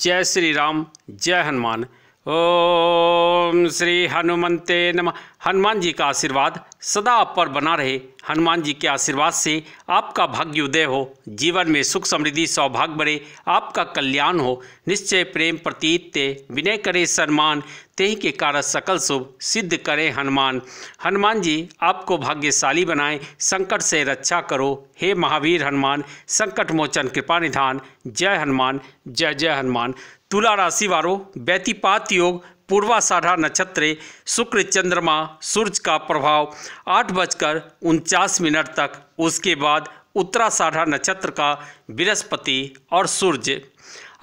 जय श्री राम जय हनुमान ओम श्री हनुमते नम हनुमान जी का आशीर्वाद सदा आप पर बना रहे हनुमान जी के आशीर्वाद से आपका भाग्य उदय हो जीवन में सुख समृद्धि सौभाग्य बढ़े आपका कल्याण हो निश्चय प्रेम प्रतीत ते विनय करे सम्मान तेह के कारण सकल शुभ सिद्ध करें हनुमान हनुमान जी आपको भाग्यशाली बनाएं संकट से रक्षा करो हे महावीर हनुमान संकट मोचन कृपा निधान जय हनुमान जय जय हनुमान तुला राशि वालों व्यतिपात योग पूर्वाषाढ़ा नक्षत्र शुक्र चंद्रमा सूर्य का प्रभाव आठ बजकर उनचास मिनट तक उसके बाद उत्तराषाढ़ा नक्षत्र का बृहस्पति और सूर्य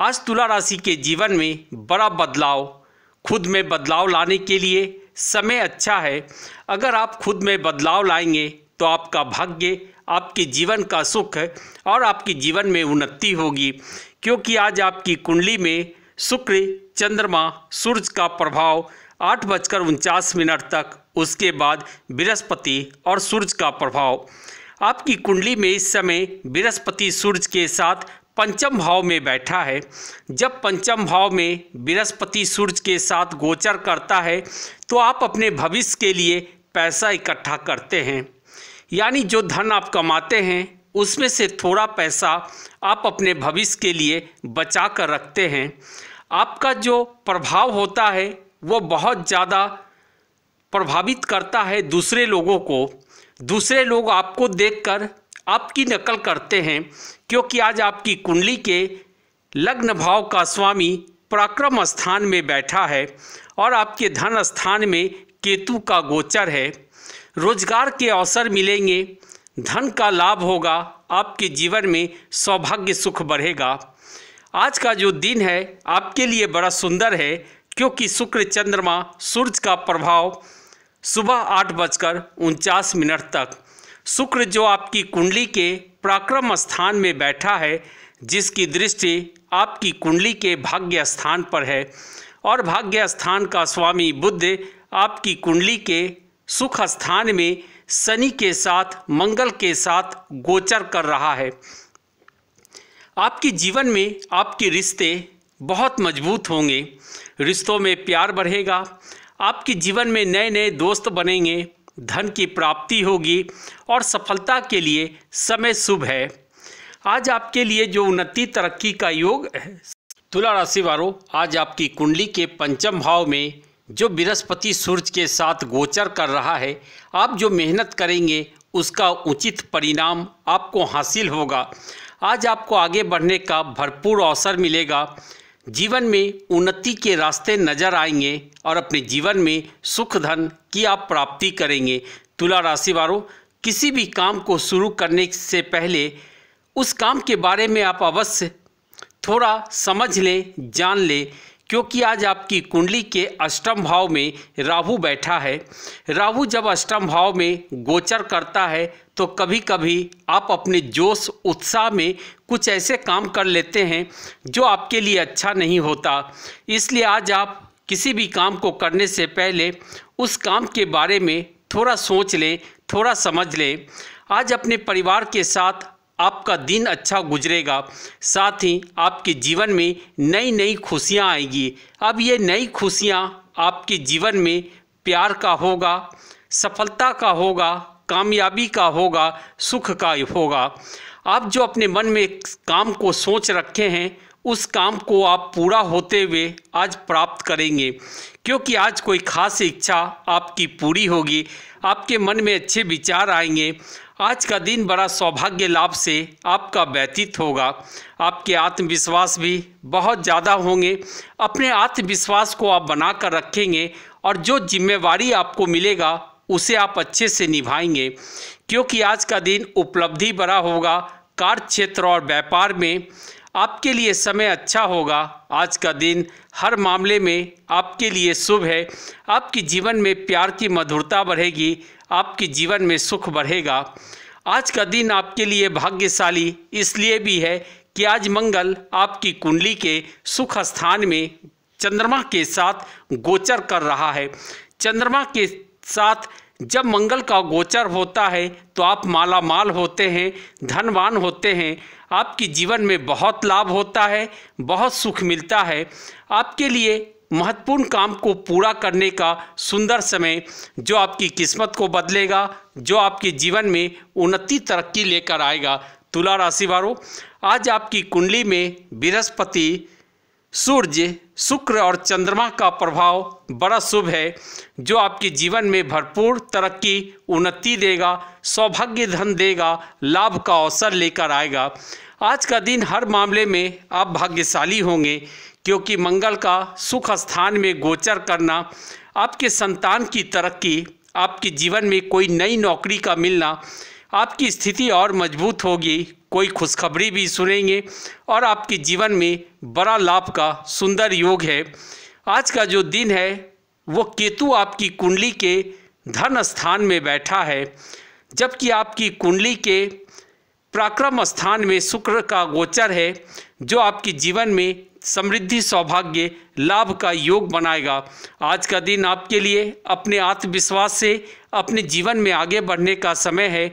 आज तुला राशि के जीवन में बड़ा बदलाव खुद में बदलाव लाने के लिए समय अच्छा है अगर आप खुद में बदलाव लाएंगे तो आपका भाग्य आपके जीवन का सुख और आपके जीवन में उन्नति होगी क्योंकि आज आपकी कुंडली में शुक्र चंद्रमा सूर्य का प्रभाव आठ बजकर उनचास मिनट तक उसके बाद बृहस्पति और सूर्य का प्रभाव आपकी कुंडली में इस समय बृहस्पति सूर्य के साथ पंचम भाव में बैठा है जब पंचम भाव में बृहस्पति सूर्य के साथ गोचर करता है तो आप अपने भविष्य के लिए पैसा इकट्ठा करते हैं यानी जो धन आप कमाते हैं उसमें से थोड़ा पैसा आप अपने भविष्य के लिए बचा कर रखते हैं आपका जो प्रभाव होता है वो बहुत ज़्यादा प्रभावित करता है दूसरे लोगों को दूसरे लोग आपको देखकर आपकी नकल करते हैं क्योंकि आज आपकी कुंडली के लग्न भाव का स्वामी पराक्रम स्थान में बैठा है और आपके धन स्थान में केतु का गोचर है रोजगार के अवसर मिलेंगे धन का लाभ होगा आपके जीवन में सौभाग्य सुख बढ़ेगा आज का जो दिन है आपके लिए बड़ा सुंदर है क्योंकि शुक्र चंद्रमा सूर्य का प्रभाव सुबह आठ बजकर उनचास मिनट तक शुक्र जो आपकी कुंडली के पराक्रम स्थान में बैठा है जिसकी दृष्टि आपकी कुंडली के भाग्य स्थान पर है और भाग्य स्थान का स्वामी बुद्ध आपकी कुंडली के सुख स्थान में शनि के साथ मंगल के साथ गोचर कर रहा है आपके जीवन में आपके रिश्ते बहुत मजबूत होंगे रिश्तों में प्यार बढ़ेगा आपके जीवन में नए नए दोस्त बनेंगे धन की प्राप्ति होगी और सफलता के लिए समय शुभ है आज आपके लिए जो उन्नति तरक्की का योग है तुला राशि वालों आज आपकी कुंडली के पंचम भाव में जो बृहस्पति सूर्य के साथ गोचर कर रहा है आप जो मेहनत करेंगे उसका उचित परिणाम आपको हासिल होगा आज आपको आगे बढ़ने का भरपूर अवसर मिलेगा जीवन में उन्नति के रास्ते नजर आएंगे और अपने जीवन में सुख धन की आप प्राप्ति करेंगे तुला राशि वालों किसी भी काम को शुरू करने से पहले उस काम के बारे में आप अवश्य थोड़ा समझ लें जान लें क्योंकि आज आपकी कुंडली के अष्टम भाव में राहु बैठा है राहु जब अष्टम भाव में गोचर करता है तो कभी कभी आप अपने जोश उत्साह में कुछ ऐसे काम कर लेते हैं जो आपके लिए अच्छा नहीं होता इसलिए आज आप किसी भी काम को करने से पहले उस काम के बारे में थोड़ा सोच लें थोड़ा समझ लें आज अपने परिवार के साथ आपका दिन अच्छा गुजरेगा साथ ही आपके जीवन में नई नई खुशियाँ आएंगी अब ये नई खुशियाँ आपके जीवन में प्यार का होगा सफलता का होगा कामयाबी का होगा सुख का होगा आप जो अपने मन में काम को सोच रखे हैं उस काम को आप पूरा होते हुए आज प्राप्त करेंगे क्योंकि आज कोई खास इच्छा आपकी पूरी होगी आपके मन में अच्छे विचार आएंगे आज का दिन बड़ा सौभाग्य लाभ से आपका व्यतीत होगा आपके आत्मविश्वास भी बहुत ज़्यादा होंगे अपने आत्मविश्वास को आप बना कर रखेंगे और जो जिम्मेवारी आपको मिलेगा उसे आप अच्छे से निभाएंगे क्योंकि आज का दिन उपलब्धि बड़ा होगा कार्य क्षेत्र और व्यापार में आपके लिए समय अच्छा होगा आज का दिन हर मामले में आपके लिए शुभ है आपके जीवन में प्यार की मधुरता बढ़ेगी आपके जीवन में सुख बढ़ेगा आज का दिन आपके लिए भाग्यशाली इसलिए भी है कि आज मंगल आपकी कुंडली के सुख स्थान में चंद्रमा के साथ गोचर कर रहा है चंद्रमा के साथ जब मंगल का गोचर होता है तो आप माला माल होते हैं धनवान होते हैं आपके जीवन में बहुत लाभ होता है बहुत सुख मिलता है आपके लिए महत्वपूर्ण काम को पूरा करने का सुंदर समय जो आपकी किस्मत को बदलेगा जो आपके जीवन में उन्नति तरक्की लेकर आएगा तुला राशि वालों आज आपकी कुंडली में बृहस्पति सूर्य शुक्र और चंद्रमा का प्रभाव बड़ा शुभ है जो आपके जीवन में भरपूर तरक्की उन्नति देगा सौभाग्य धन देगा लाभ का अवसर लेकर आएगा आज का दिन हर मामले में आप भाग्यशाली होंगे क्योंकि मंगल का सुख स्थान में गोचर करना आपके संतान की तरक्की आपके जीवन में कोई नई नौकरी का मिलना आपकी स्थिति और मजबूत होगी कोई खुशखबरी भी सुनेंगे और आपके जीवन में बड़ा लाभ का सुंदर योग है आज का जो दिन है वो केतु आपकी कुंडली के धन स्थान में बैठा है जबकि आपकी कुंडली के पराक्रम स्थान में शुक्र का गोचर है जो आपके जीवन में समृद्धि सौभाग्य लाभ का योग बनाएगा आज का दिन आपके लिए अपने आत्मविश्वास से अपने जीवन में आगे बढ़ने का समय है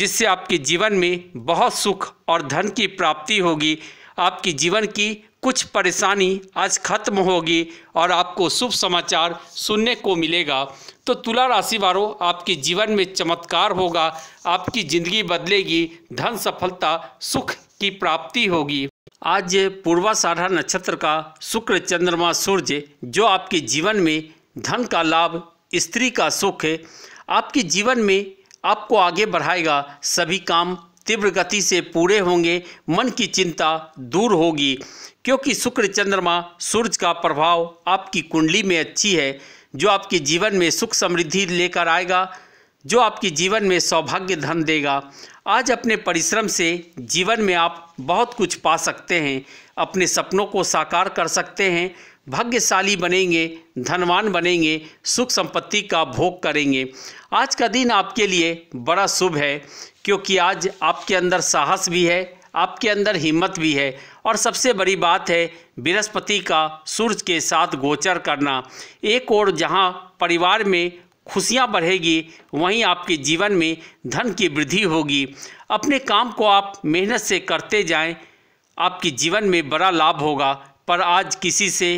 जिससे आपके जीवन में बहुत सुख और धन की प्राप्ति होगी आपके जीवन की कुछ परेशानी आज खत्म होगी और आपको शुभ समाचार सुनने को मिलेगा तो तुला राशि वालों आपके जीवन में चमत्कार होगा आपकी ज़िंदगी बदलेगी धन सफलता सुख की प्राप्ति होगी आज पूर्वाषाढ़ा नक्षत्र का शुक्र चंद्रमा सूर्य जो आपके जीवन में धन का लाभ स्त्री का सुख है आपके जीवन में आपको आगे बढ़ाएगा सभी काम तीव्र गति से पूरे होंगे मन की चिंता दूर होगी क्योंकि शुक्र चंद्रमा सूर्य का प्रभाव आपकी कुंडली में अच्छी है जो आपके जीवन में सुख समृद्धि लेकर आएगा जो आपके जीवन में सौभाग्य धन देगा आज अपने परिश्रम से जीवन में आप बहुत कुछ पा सकते हैं अपने सपनों को साकार कर सकते हैं भाग्यशाली बनेंगे धनवान बनेंगे सुख संपत्ति का भोग करेंगे आज का दिन आपके लिए बड़ा शुभ है क्योंकि आज आपके अंदर साहस भी है आपके अंदर हिम्मत भी है और सबसे बड़ी बात है बृहस्पति का सूर्य के साथ गोचर करना एक और जहां परिवार में खुशियाँ बढ़ेगी वहीं आपके जीवन में धन की वृद्धि होगी अपने काम को आप मेहनत से करते जाएं आपके जीवन में बड़ा लाभ होगा पर आज किसी से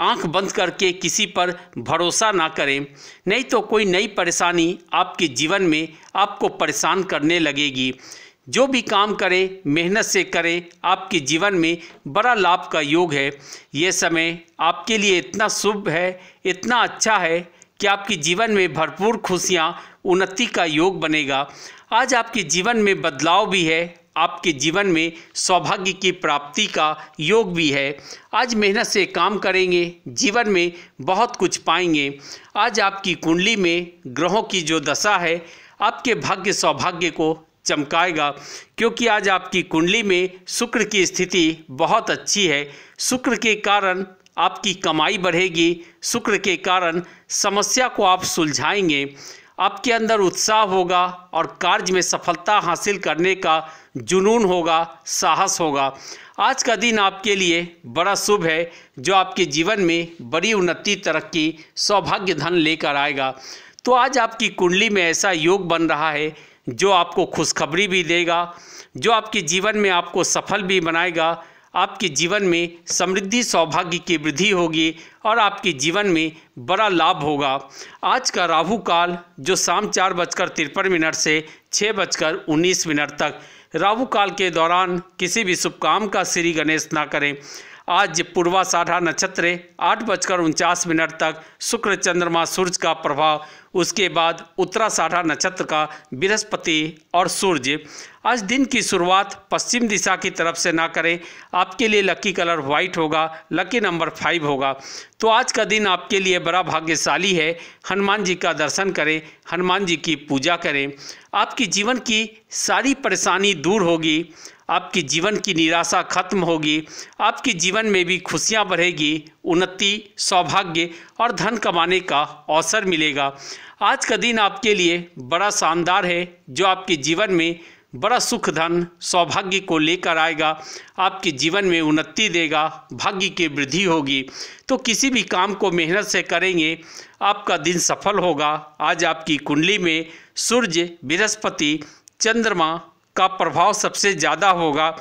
आंख बंद करके किसी पर भरोसा ना करें नहीं तो कोई नई परेशानी आपके जीवन में आपको परेशान करने लगेगी जो भी काम करें मेहनत से करें आपके जीवन में बड़ा लाभ का योग है ये समय आपके लिए इतना शुभ है इतना अच्छा है कि आपके जीवन में भरपूर खुशियाँ उन्नति का योग बनेगा आज आपके जीवन में बदलाव भी है आपके जीवन में सौभाग्य की प्राप्ति का योग भी है आज मेहनत से काम करेंगे जीवन में बहुत कुछ पाएंगे आज आपकी कुंडली में ग्रहों की जो दशा है आपके भाग्य सौभाग्य को चमकाएगा क्योंकि आज आपकी कुंडली में शुक्र की स्थिति बहुत अच्छी है शुक्र के कारण आपकी कमाई बढ़ेगी शुक्र के कारण समस्या को आप सुलझाएंगे आपके अंदर उत्साह होगा और कार्य में सफलता हासिल करने का जुनून होगा साहस होगा आज का दिन आपके लिए बड़ा शुभ है जो आपके जीवन में बड़ी उन्नति तरक्की सौभाग्य धन लेकर आएगा तो आज आपकी कुंडली में ऐसा योग बन रहा है जो आपको खुशखबरी भी देगा जो आपके जीवन में आपको सफल भी बनाएगा आपके जीवन में समृद्धि सौभाग्य की वृद्धि होगी और आपके जीवन में बड़ा लाभ होगा आज का राहु काल जो शाम चार बजकर तिरपन मिनट से छः बजकर उन्नीस मिनट तक राहु काल के दौरान किसी भी शुभ काम का श्री गणेश ना करें आज साढ़ा नक्षत्र आठ बजकर उनचास मिनट तक शुक्र चंद्रमा सूर्य का प्रभाव उसके बाद साढ़ा नक्षत्र का बृहस्पति और सूर्य आज दिन की शुरुआत पश्चिम दिशा की तरफ से ना करें आपके लिए लकी कलर व्हाइट होगा लकी नंबर फाइव होगा तो आज का दिन आपके लिए बड़ा भाग्यशाली है हनुमान जी का दर्शन करें हनुमान जी की पूजा करें आपकी जीवन की सारी परेशानी दूर होगी आपकी जीवन की निराशा खत्म होगी आपके जीवन में भी खुशियाँ बढ़ेगी उन्नति सौभाग्य और धन कमाने का अवसर मिलेगा आज का दिन आपके लिए बड़ा शानदार है जो आपके जीवन में बड़ा सुख धन सौभाग्य को लेकर आएगा आपके जीवन में उन्नति देगा भाग्य की वृद्धि होगी तो किसी भी काम को मेहनत से करेंगे आपका दिन सफल होगा आज आपकी कुंडली में सूर्य बृहस्पति चंद्रमा का प्रभाव सबसे ज़्यादा होगा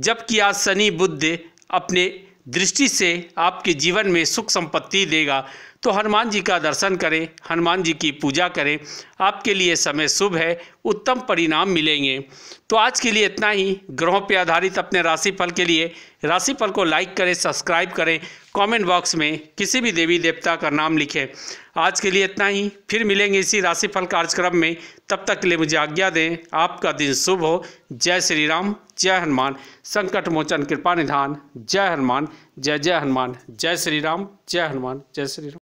जबकि आज शनि बुद्ध अपने दृष्टि से आपके जीवन में सुख संपत्ति देगा तो हनुमान जी का दर्शन करें हनुमान जी की पूजा करें आपके लिए समय शुभ है उत्तम परिणाम मिलेंगे तो आज के लिए इतना ही ग्रहों पर आधारित अपने राशिफल के लिए राशिफल को लाइक करें सब्सक्राइब करें कमेंट बॉक्स में किसी भी देवी देवता का नाम लिखें आज के लिए इतना ही फिर मिलेंगे इसी राशिफल कार्यक्रम में तब तक के लिए मुझे आज्ञा दें आपका दिन शुभ हो जय श्री राम जय हनुमान संकट मोचन कृपा निधान जय हनुमान जय जय हनुमान जय श्री राम जय हनुमान जय श्री राम